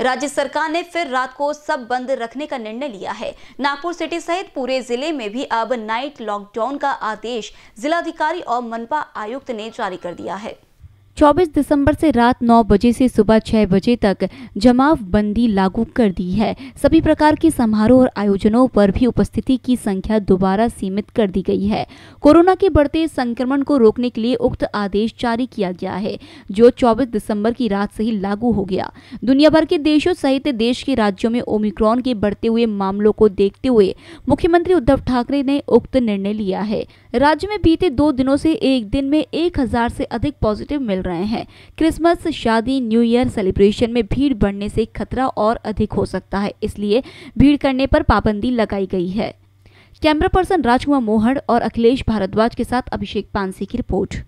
राज्य सरकार ने फिर रात को सब बंद रखने का निर्णय लिया है नागपुर सिटी सहित पूरे जिले में भी अब नाइट लॉकडाउन का आदेश जिलाधिकारी और मनपा आयुक्त ने जारी कर दिया है 24 दिसंबर से रात 9 बजे से सुबह 6 बजे तक जमाव बंदी लागू कर दी है सभी प्रकार के समारोह और आयोजनों पर भी उपस्थिति की संख्या दोबारा सीमित कर दी गई है कोरोना के बढ़ते संक्रमण को रोकने के लिए उक्त आदेश जारी किया गया है जो 24 दिसंबर की रात से ही लागू हो गया दुनिया भर के देशों सहित देश के राज्यों में ओमिक्रॉन के बढ़ते हुए मामलों को देखते हुए मुख्यमंत्री उद्धव ठाकरे ने उक्त निर्णय लिया है राज्य में बीते दो दिनों से एक दिन में एक हजार से अधिक पॉजिटिव मिल रहे हैं क्रिसमस शादी न्यू ईयर सेलिब्रेशन में भीड़ बढ़ने से खतरा और अधिक हो सकता है इसलिए भीड़ करने पर पाबंदी लगाई गई है कैमरा पर्सन राजकुमार मोहड़ और अखिलेश भारद्वाज के साथ अभिषेक पानसी की रिपोर्ट